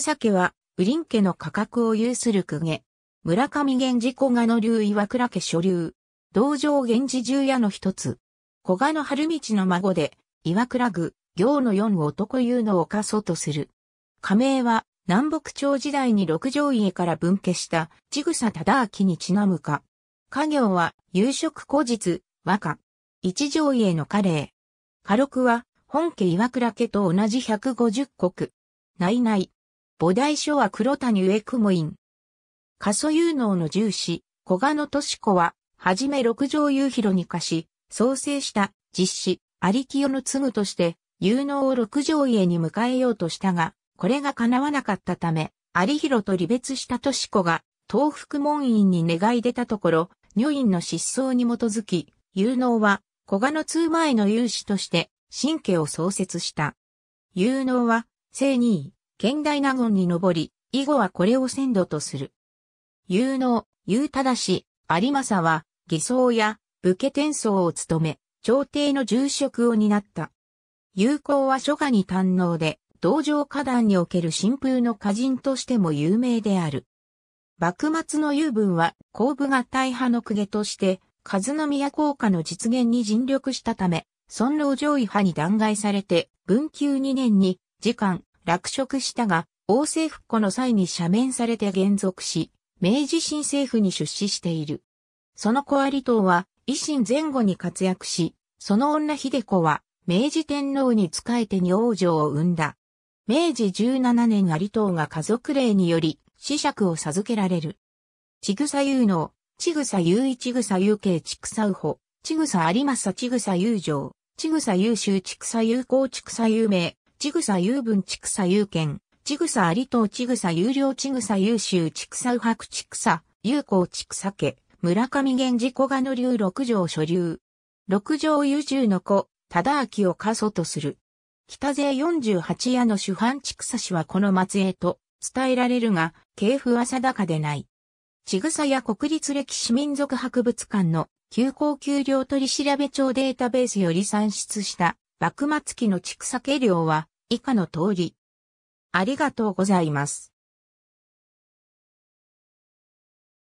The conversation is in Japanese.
草家は、ウリン家の価格を有する公家。村上源氏小賀の流岩倉家所流。道場源氏重屋の一つ。小賀の春道の孫で、岩倉具、行の四男うのをそうとする。仮名は、南北朝時代に六条家から分家した、千草忠明にちなむか。家業は、夕食後日、和歌。一条家の家令。家禄は、本家岩倉家と同じ150いない。菩提書は黒谷植雲院。過疎有能の重視、小賀野敏子は、はじめ六条雄広に貸し、創生した実施、ありきよの継ぐとして、有能を六条家に迎えようとしたが、これが叶わなかったため、有広と離別した敏子が、東福門院に願い出たところ、女院の失踪に基づき、有能は、小賀の通前の有志として、神家を創設した。有能は、正二位、現代納言に上り、以後はこれを先度とする。有能、有だし、有正は、偽装や武家転送を務め、朝廷の重職を担った。友好は書賀に堪能で、道場花壇における新風の歌人としても有名である。幕末の有文は、後部が大派の公家として、和宮効果の実現に尽力したため、尊老上位派に弾劾されて、文久2年に、時間、落職したが、王政復古の際に赦免されて減属し、明治新政府に出資している。その小有党は、維新前後に活躍し、その女秀子は、明治天皇に仕えてに王女を生んだ。明治17年有党が家族令により、子爵を授けられる。ちぐさ有能、ちぐさ有一、ちぐさ有形、ちくさうほ、ちぐさ有さちぐさ有情、ちぐさ有うちくさ有効、ちくさ有名、ちぐさ有分ちくさ有権、ちぐさありとうちぐさ有料ちぐさ有州ちくさうはくちくさ、有効ちくさ家、村上源氏小賀の流六条所流。六条有十の子、忠明を過疎とする。北勢十八屋の主犯ち草氏はこの末裔と伝えられるが、系譜は定かでない。ちぐさや国立歴史民族博物館の旧高給料取調べ帳データベースより算出した幕末期の畜産計量は以下の通り。ありがとうございます。